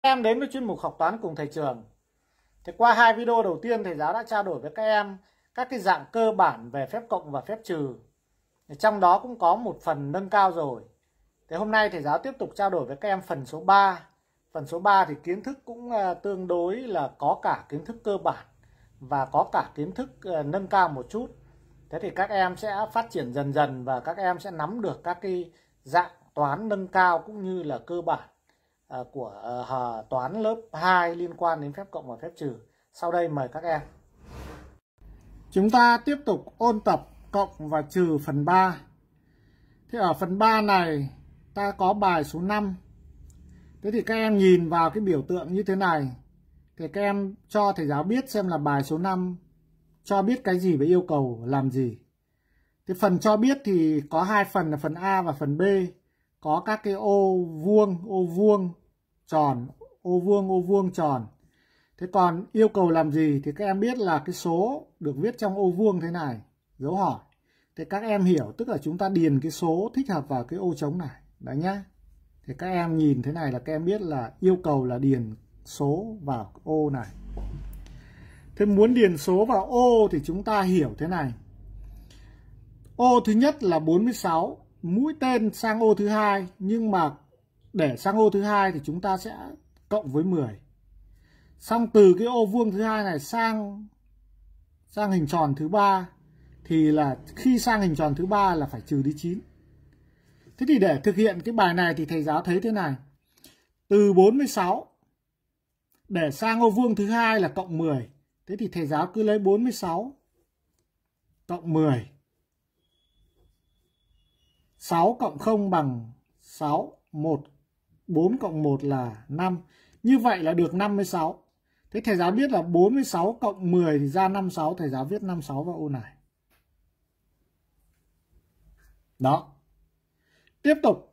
em đến với chuyên mục học toán cùng thầy trường thì qua hai video đầu tiên thầy giáo đã trao đổi với các em các cái dạng cơ bản về phép cộng và phép trừ trong đó cũng có một phần nâng cao rồi thì hôm nay thầy giáo tiếp tục trao đổi với các em phần số 3 phần số 3 thì kiến thức cũng ờ, tương đối là có cả kiến thức cơ bản và có cả kiến thức ờ, nâng cao một chút thế thì các em sẽ phát triển dần dần và các em sẽ nắm được các cái dạng toán nâng cao cũng như là cơ bản Ờ, của uh, toán lớp 2 liên quan đến phép cộng và phép trừ. Sau đây mời các em. Chúng ta tiếp tục ôn tập cộng và trừ phần 3. Thế ở phần 3 này ta có bài số 5. Thế thì các em nhìn vào cái biểu tượng như thế này thì các em cho thầy giáo biết xem là bài số 5 cho biết cái gì và yêu cầu làm gì. Thế phần cho biết thì có hai phần là phần A và phần B có các cái ô vuông, ô vuông tròn, ô vuông, ô vuông, tròn. Thế còn yêu cầu làm gì thì các em biết là cái số được viết trong ô vuông thế này, dấu hỏi. Thế các em hiểu tức là chúng ta điền cái số thích hợp vào cái ô trống này. Đấy nhá. Thì các em nhìn thế này là các em biết là yêu cầu là điền số vào ô này. Thế muốn điền số vào ô thì chúng ta hiểu thế này. Ô thứ nhất là 46, mũi tên sang ô thứ hai nhưng mà để sang ô thứ hai thì chúng ta sẽ cộng với 10 xong từ cái ô vuông thứ hai này sang sang hình tròn thứ ba thì là khi sang hình tròn thứ ba là phải trừ đi 9 thế thì để thực hiện cái bài này thì thầy giáo thấy thế này từ 46 để sang ô vuông thứ hai là cộng 10 thế thì thầy giáo cứ lấy 46 cộng 10 6 cộng 0 bằng 6 1 4 cộng 1 là 5. Như vậy là được 56. Thế thầy giáo biết là 46 cộng 10 thì ra 56, thầy giáo viết 56 vào ô này. Đó. Tiếp tục.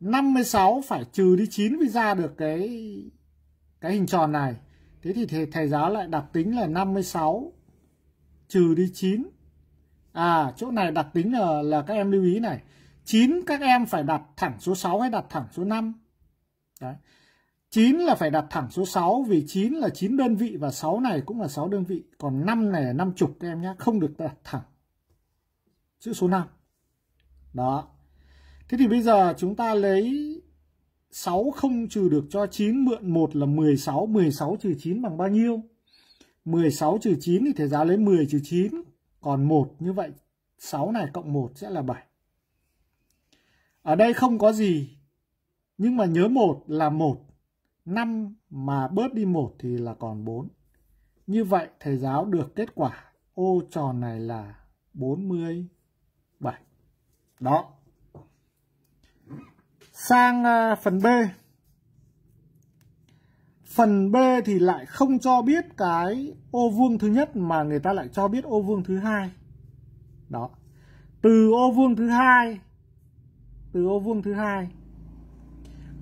56 phải trừ đi 9 mới ra được cái cái hình tròn này. Thế thì thầy, thầy giáo lại đặt tính là 56 trừ đi 9. À, chỗ này đặt tính là, là các em lưu ý này. 9 các em phải đặt thẳng số 6 hay đặt thẳng số 5. Đấy. 9 là phải đặt thẳng số 6 vì 9 là 9 đơn vị và 6 này cũng là 6 đơn vị. Còn 5 này là 5 chục các em nhé, không được đặt thẳng. Chữ số 5. Đó. Thế thì bây giờ chúng ta lấy 6 không trừ được cho 9 mượn 1 là 16. 16 trừ 9 bằng bao nhiêu? 16 trừ 9 thì thầy giáo lấy 10 trừ 9. Còn 1 như vậy 6 này cộng 1 sẽ là 7. Ở đây không có gì, nhưng mà nhớ một là một năm mà bớt đi một thì là còn bốn Như vậy thầy giáo được kết quả ô tròn này là 47. Đó. Sang à, phần B. Phần B thì lại không cho biết cái ô vuông thứ nhất mà người ta lại cho biết ô vuông thứ hai. Đó. Từ ô vuông thứ hai từ ô vuông thứ hai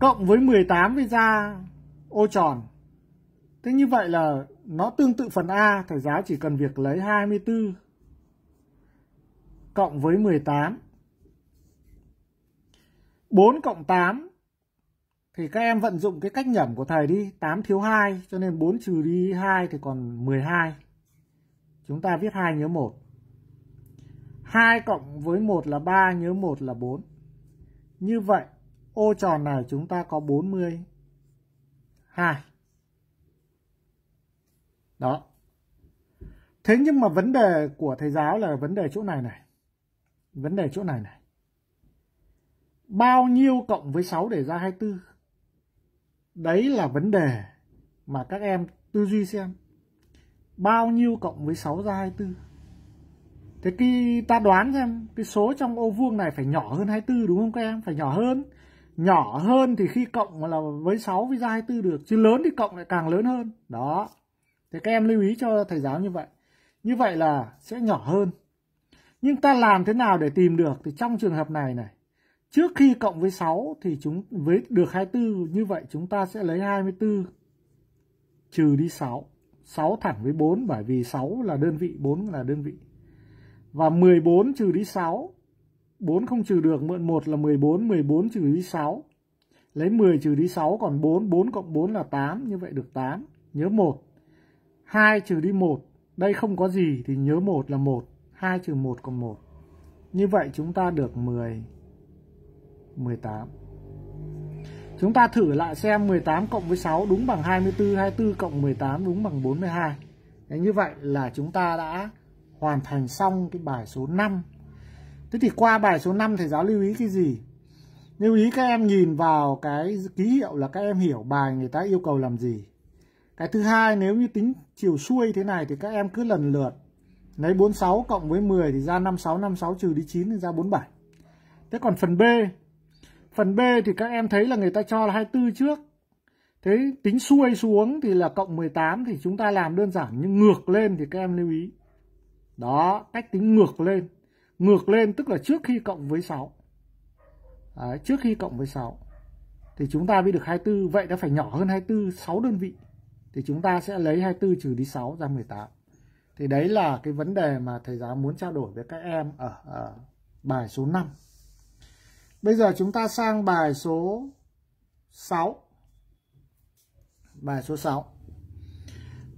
cộng với 18 với ra ô tròn. Thế như vậy là nó tương tự phần A, thầy giáo chỉ cần việc lấy 24 cộng với 18. 4 cộng 8 thì các em vận dụng cái cách nhẩm của thầy đi, 8 thiếu 2 cho nên 4 trừ đi 2 thì còn 12. Chúng ta viết 2 nhớ 1. 2 cộng với 1 là 3, nhớ 1 là 4. Như vậy, ô tròn này chúng ta có 42. Đó. Thế nhưng mà vấn đề của thầy giáo là vấn đề chỗ này này. Vấn đề chỗ này này. Bao nhiêu cộng với 6 để ra 24? Đấy là vấn đề mà các em tư duy xem. Bao nhiêu cộng với 6 ra 24? Thế cái ta đoán xem cái số trong ô vuông này phải nhỏ hơn 24 đúng không các em? Phải nhỏ hơn. Nhỏ hơn thì khi cộng là với 6 với ra 24 được. Chứ lớn thì cộng lại càng lớn hơn. Đó. Thế các em lưu ý cho thầy giáo như vậy. Như vậy là sẽ nhỏ hơn. Nhưng ta làm thế nào để tìm được? Thì trong trường hợp này này. Trước khi cộng với 6 thì chúng với được 24 như vậy chúng ta sẽ lấy 24 trừ đi 6. 6 thẳng với 4 bởi vì 6 là đơn vị, 4 là đơn vị. Và 14 trừ đi 6. 4 không trừ được, mượn 1 là 14, 14 trừ đi 6. Lấy 10 trừ đi 6 còn 4, 4 cộng 4 là 8, như vậy được 8. Nhớ 1. 2 trừ đi 1, đây không có gì thì nhớ 1 là 1, 2 trừ 1 còn 1. Như vậy chúng ta được 10, 18. Chúng ta thử lại xem 18 cộng với 6 đúng bằng 24, 24 cộng 18 đúng bằng 42. Đấy, như vậy là chúng ta đã hoàn thành xong cái bài số 5. Thế thì qua bài số 5 thầy giáo lưu ý cái gì? Lưu ý các em nhìn vào cái ký hiệu là các em hiểu bài người ta yêu cầu làm gì. Cái thứ hai nếu như tính chiều xuôi thế này thì các em cứ lần lượt lấy 46 cộng với 10 thì ra 56, 56 trừ đi 9 thì ra 47. Thế còn phần B, phần B thì các em thấy là người ta cho là 24 trước. Thế tính xuôi xuống thì là cộng 18 thì chúng ta làm đơn giản nhưng ngược lên thì các em lưu ý đó, cách tính ngược lên. Ngược lên tức là trước khi cộng với 6. Đấy, trước khi cộng với 6. Thì chúng ta biết được 24. Vậy nó phải nhỏ hơn 24 6 đơn vị. Thì chúng ta sẽ lấy 24 trừ đi 6 ra 18. Thì đấy là cái vấn đề mà thầy giáo muốn trao đổi với các em ở, ở bài số 5. Bây giờ chúng ta sang bài số 6. Bài số 6.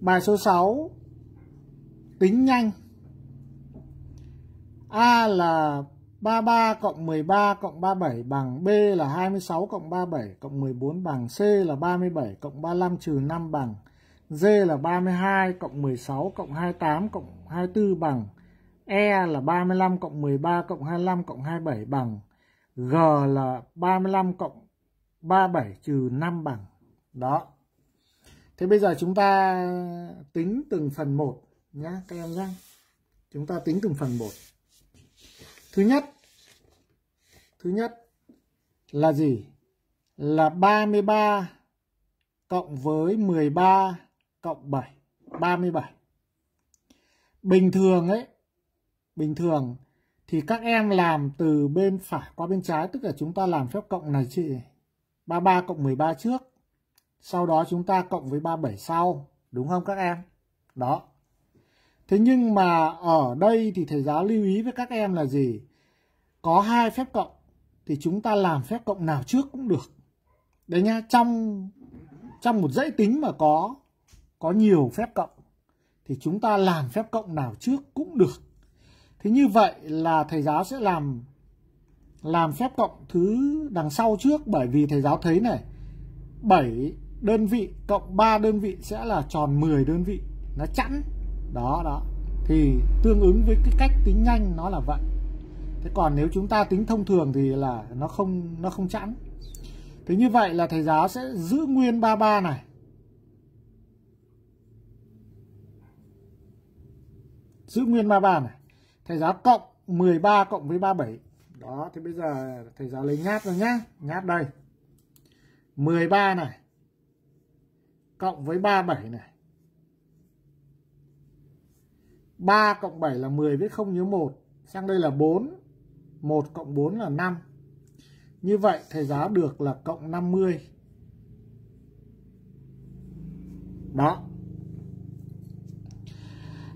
Bài số 6 tính nhanh A là 33 cộng 13 cộng 37 bằng B là 26 cộng 37 cộng 14 bằng C là 37 cộng 35 trừ 5 bằng D là 32 cộng 16 cộng 28 cộng 24 bằng E là 35 cộng 13 cộng 25 cộng 27 bằng G là 35 cộng 37 trừ 5 bằng Đó Thế bây giờ chúng ta tính từng phần 1 nhé các em nhé Chúng ta tính từng phần 1 thứ nhất thứ nhất là gì là 33 cộng với 13 cộng 7 37 bình thường ấy bình thường thì các em làm từ bên phải qua bên trái tức là chúng ta làm phép cộng này chị 33 cộng 13 trước sau đó chúng ta cộng với 37 sau đúng không các em đó Thế nhưng mà ở đây thì thầy giáo lưu ý với các em là gì? Có hai phép cộng thì chúng ta làm phép cộng nào trước cũng được. Đấy nhá, trong trong một dãy tính mà có có nhiều phép cộng thì chúng ta làm phép cộng nào trước cũng được. Thế như vậy là thầy giáo sẽ làm làm phép cộng thứ đằng sau trước bởi vì thầy giáo thấy này 7 đơn vị cộng 3 đơn vị sẽ là tròn 10 đơn vị nó chẵn đó đó thì tương ứng với cái cách tính nhanh nó là vậy thế còn nếu chúng ta tính thông thường thì là nó không nó không chẵn thế như vậy là thầy giáo sẽ giữ nguyên 33 này giữ nguyên 33 này thầy giáo cộng 13 cộng với 37 đó thì bây giờ thầy giáo lấy nháp rồi nhá nháp đây 13 này cộng với 37 này 3 cộng 7 là 10 với không nhớ 1 sang đây là 4 1 cộng 4 là 5 như vậy thầy giáo được là cộng 50 đó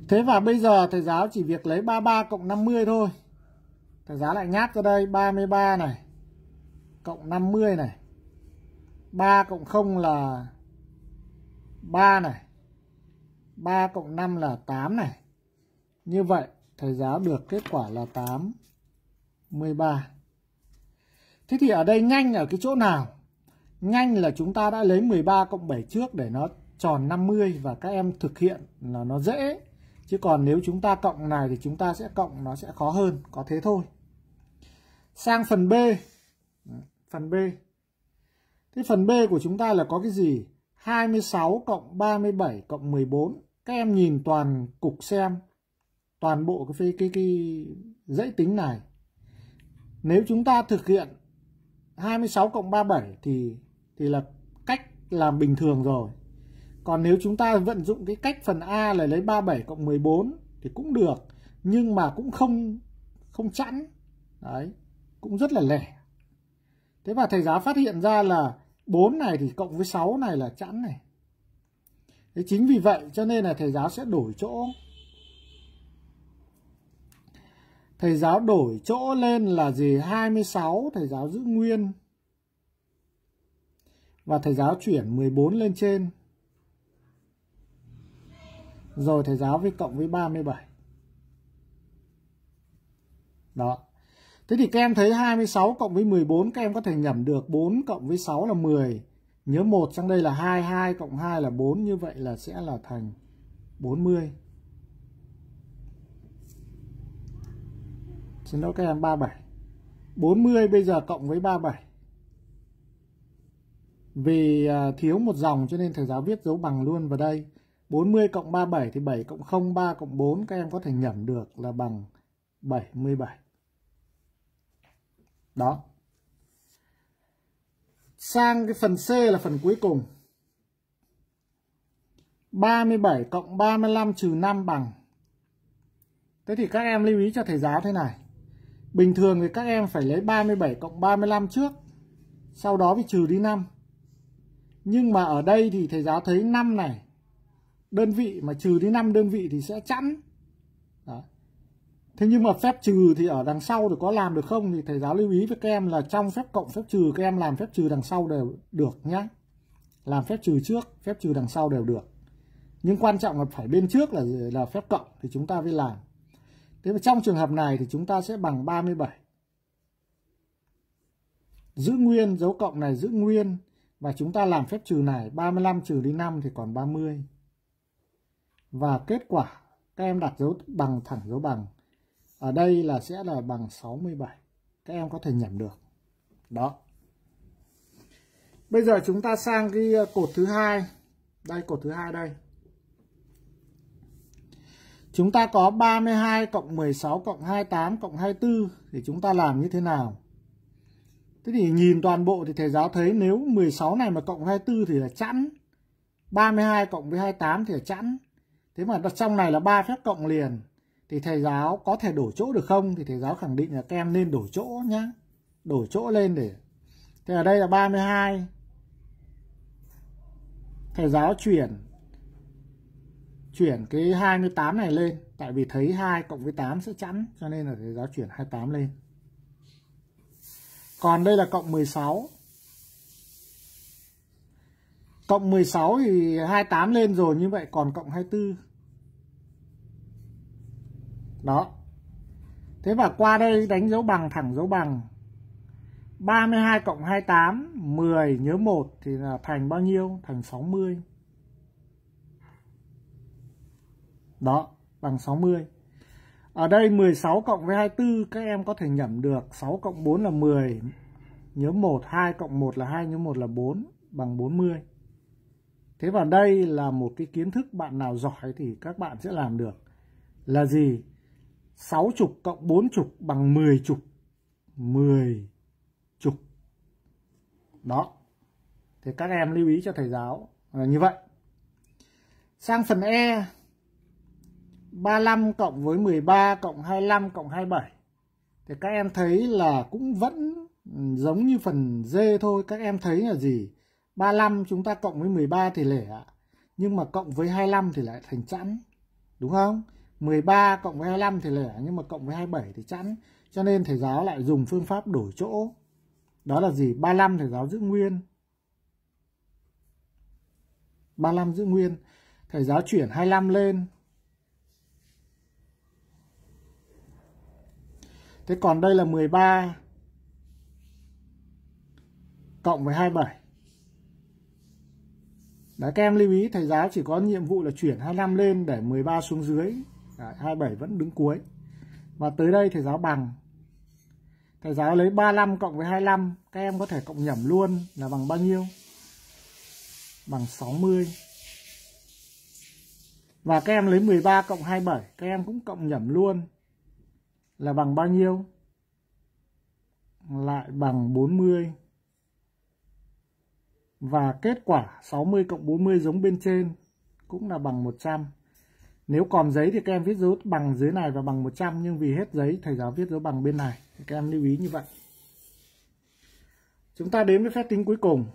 thế và bây giờ thầy giáo chỉ việc lấy 33 cộng 50 thôi thầy giáo lại nhát ra đây 33 này cộng 50 này 3 cộng 0 là 3 này 3 cộng 5 là 8 này như vậy, thầy giáo được kết quả là 83. Thế thì ở đây nhanh ở cái chỗ nào? Nhanh là chúng ta đã lấy 13 cộng 7 trước để nó tròn 50 và các em thực hiện là nó dễ. Chứ còn nếu chúng ta cộng này thì chúng ta sẽ cộng nó sẽ khó hơn, có thế thôi. Sang phần B. Phần B. Thế phần B của chúng ta là có cái gì? 26 cộng 37 cộng 14. Các em nhìn toàn cục xem toàn bộ cái cái cái dãy tính này nếu chúng ta thực hiện 26 cộng 37 thì thì là cách làm bình thường rồi còn nếu chúng ta vận dụng cái cách phần A là lấy 37 cộng 14 thì cũng được nhưng mà cũng không không chẵn đấy cũng rất là lẻ thế và thầy giáo phát hiện ra là 4 này thì cộng với 6 này là chẵn này thế chính vì vậy cho nên là thầy giáo sẽ đổi chỗ Thầy giáo đổi chỗ lên là gì? 26 thầy giáo giữ nguyên. Và thầy giáo chuyển 14 lên trên. Rồi thầy giáo với cộng với 37. Đó. Thế thì các em thấy 26 cộng với 14 các em có thể nhẩm được 4 cộng với 6 là 10. Nhớ 1 sang đây là 2, 2 cộng 2 là 4 như vậy là sẽ là thành 40. xin lỗi các em 37 40 bây giờ cộng với 37 vì à, thiếu một dòng cho nên thầy giáo viết dấu bằng luôn vào đây 40 cộng 37 thì 7 cộng 0 3 cộng 4 các em có thể nhẩm được là bằng 77 đó sang cái phần C là phần cuối cùng 37 cộng 35 trừ 5 bằng Thế thì các em lưu ý cho thầy giáo thế này Bình thường thì các em phải lấy 37 cộng 35 trước Sau đó thì trừ đi 5 Nhưng mà ở đây thì thầy giáo thấy 5 này Đơn vị mà trừ đi 5 đơn vị thì sẽ chẵn Đó. Thế nhưng mà phép trừ thì ở đằng sau thì có làm được không Thì thầy giáo lưu ý với các em là trong phép cộng phép trừ Các em làm phép trừ đằng sau đều được nhé Làm phép trừ trước, phép trừ đằng sau đều được Nhưng quan trọng là phải bên trước là là phép cộng Thì chúng ta mới làm Thế mà trong trường hợp này thì chúng ta sẽ bằng 37. Giữ nguyên, dấu cộng này giữ nguyên. Và chúng ta làm phép trừ này, 35 trừ đi 5 thì còn 30. Và kết quả, các em đặt dấu bằng thẳng dấu bằng. Ở đây là sẽ là bằng 67. Các em có thể nhẩm được. Đó. Bây giờ chúng ta sang cái ờ, cột thứ hai. Đây, cột thứ hai đây. Chúng ta có 32 cộng 16 cộng 28 cộng 24 thì chúng ta làm như thế nào? Thế thì nhìn toàn bộ thì thầy giáo thấy nếu 16 này mà cộng 24 thì là chẵn. 32 cộng với 28 thì là chẵn. Thế mà trong này là ba phép cộng liền thì thầy giáo có thể đổi chỗ được không? Thì thầy giáo khẳng định là các em nên đổi chỗ nhá. Đổi chỗ lên để Thế ở đây là 32. Thầy giáo chuyển chuyển cái 28 này lên tại vì thấy 2 cộng với 8 sẽ chẵn cho nên là giá giáo chuyển 28 lên còn đây là cộng 16 cộng 16 thì 28 lên rồi như vậy còn cộng 24 đó thế và qua đây đánh dấu bằng thẳng dấu bằng 32 cộng 28 10 nhớ 1 thì là thành bao nhiêu thành 60 Đó, bằng 60. Ở đây 16 cộng với 24 các em có thể nhẩm được 6 cộng 4 là 10 nhớ 1, 2 cộng 1 là 2 nhớ 1 là 4 bằng 40. Thế và đây là một cái kiến thức bạn nào giỏi thì các bạn sẽ làm được. Là gì? 60 cộng 40 bằng 10 chục. 10 chục. Đó. thì các em lưu ý cho thầy giáo là như vậy. Sang phần E 35 cộng với 13 cộng 25 cộng 27 thì các em thấy là cũng vẫn giống như phần D thôi các em thấy là gì 35 chúng ta cộng với 13 thì lẻ nhưng mà cộng với 25 thì lại thành chẵn đúng không 13 cộng với 25 thì lẻ nhưng mà cộng với 27 thì chẵn cho nên thầy giáo lại dùng phương pháp đổi chỗ đó là gì 35 thầy giáo giữ nguyên 35 giữ nguyên thầy giáo chuyển 25 lên Thế còn đây là 13 cộng với 27. Đấy, các em lưu ý thầy giáo chỉ có nhiệm vụ là chuyển 25 lên để 13 xuống dưới. Đấy, 27 vẫn đứng cuối. Và tới đây thầy giáo bằng. Thầy giáo lấy 35 cộng với 25. Các em có thể cộng nhẩm luôn là bằng bao nhiêu? Bằng 60. Và các em lấy 13 cộng 27. Các em cũng cộng nhẩm luôn là bằng bao nhiêu? Lại bằng 40. Và kết quả 60 cộng 40 giống bên trên cũng là bằng 100. Nếu còn giấy thì các em viết dấu bằng dưới này và bằng 100 nhưng vì hết giấy thầy giáo viết dấu bằng bên này. các em lưu ý như vậy. Chúng ta đến với phép tính cuối cùng.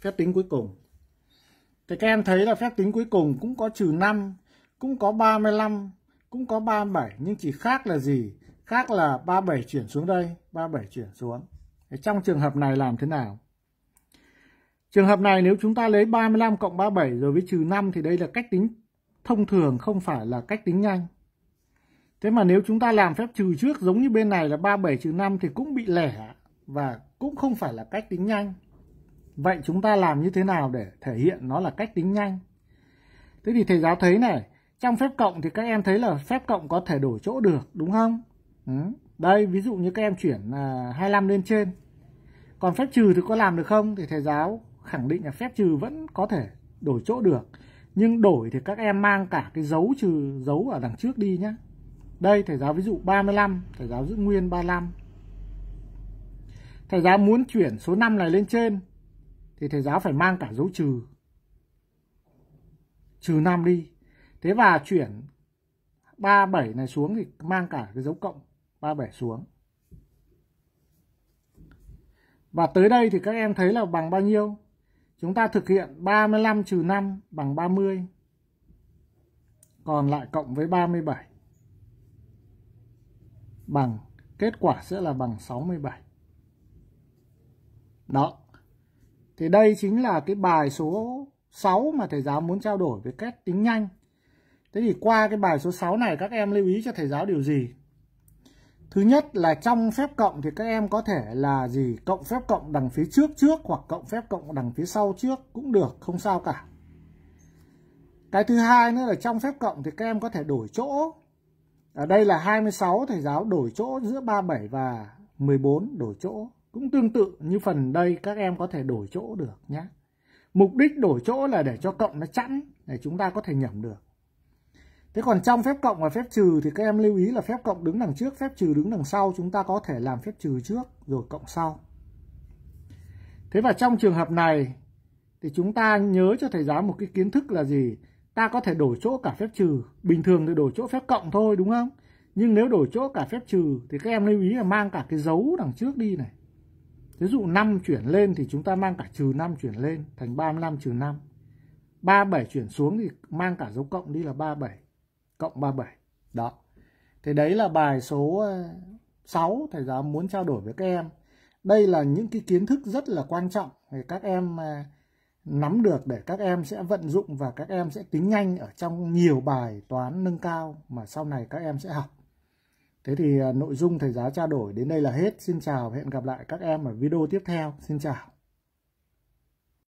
Phép tính cuối cùng. Thì các em thấy là phép tính cuối cùng cũng có trừ 5 cũng có 35, cũng có 37 nhưng chỉ khác là gì? Khác là 37 chuyển xuống đây, 37 chuyển xuống. Thế trong trường hợp này làm thế nào? Trường hợp này nếu chúng ta lấy 35 cộng 37 rồi với trừ 5 thì đây là cách tính thông thường không phải là cách tính nhanh. Thế mà nếu chúng ta làm phép trừ trước giống như bên này là 37 trừ 5 thì cũng bị lẻ và cũng không phải là cách tính nhanh. Vậy chúng ta làm như thế nào để thể hiện nó là cách tính nhanh? Thế thì thầy giáo thấy này, trong phép cộng thì các em thấy là phép cộng có thể đổi chỗ được đúng không ừ. đây ví dụ như các em chuyển là 25 lên trên còn phép trừ thì có làm được không thì thầy giáo khẳng định là phép trừ vẫn có thể đổi chỗ được nhưng đổi thì các em mang cả cái dấu trừ dấu ở đằng trước đi nhé đây thầy giáo ví dụ 35 thầy giáo giữ nguyên 35 thầy giáo muốn chuyển số 5 này lên trên thì thầy giáo phải mang cả dấu trừ trừ 5 đi Thế và chuyển 37 này xuống thì mang cả cái dấu cộng 37 xuống. Và tới đây thì các em thấy là bằng bao nhiêu? Chúng ta thực hiện 35 trừ 5 bằng 30. Còn lại cộng với 37. Bằng, kết quả sẽ là bằng 67. Đó. Thì đây chính là cái bài số 6 mà thầy giáo muốn trao đổi với cách tính nhanh. Thế thì qua cái bài số 6 này các em lưu ý cho thầy giáo điều gì? Thứ nhất là trong phép cộng thì các em có thể là gì? Cộng phép cộng đằng phía trước trước hoặc cộng phép cộng đằng phía sau trước cũng được, không sao cả. Cái thứ hai nữa là trong phép cộng thì các em có thể đổi chỗ. Ở đây là 26 thầy giáo đổi chỗ giữa 37 và 14 đổi chỗ. Cũng tương tự như phần đây các em có thể đổi chỗ được nhé. Mục đích đổi chỗ là để cho cộng nó chẵn để chúng ta có thể nhẩm được. Thế còn trong phép cộng và phép trừ thì các em lưu ý là phép cộng đứng đằng trước, phép trừ đứng đằng sau. Chúng ta có thể làm phép trừ trước rồi cộng sau. Thế và trong trường hợp này thì chúng ta nhớ cho thầy giáo một cái kiến thức là gì? Ta có thể đổi chỗ cả phép trừ. Bình thường thì đổi chỗ phép cộng thôi đúng không? Nhưng nếu đổi chỗ cả phép trừ thì các em lưu ý là mang cả cái dấu đằng trước đi này. Ví dụ 5 chuyển lên thì chúng ta mang cả trừ 5 chuyển lên thành 35 trừ 5. 37 chuyển xuống thì mang cả dấu cộng đi là 37 cộng 37. Đó. Thì đấy là bài số 6 ờ, thầy giáo muốn trao đổi với các em. Đây là những cái kiến thức rất là quan trọng để các em ờ, nắm được để các em sẽ vận dụng và các em sẽ tính nhanh ở trong nhiều bài toán nâng cao mà sau này các em sẽ học. Thế thì ờ, nội dung thầy giáo trao đổi đến đây là hết. Xin chào và hẹn gặp lại các em ở video tiếp theo. Xin chào.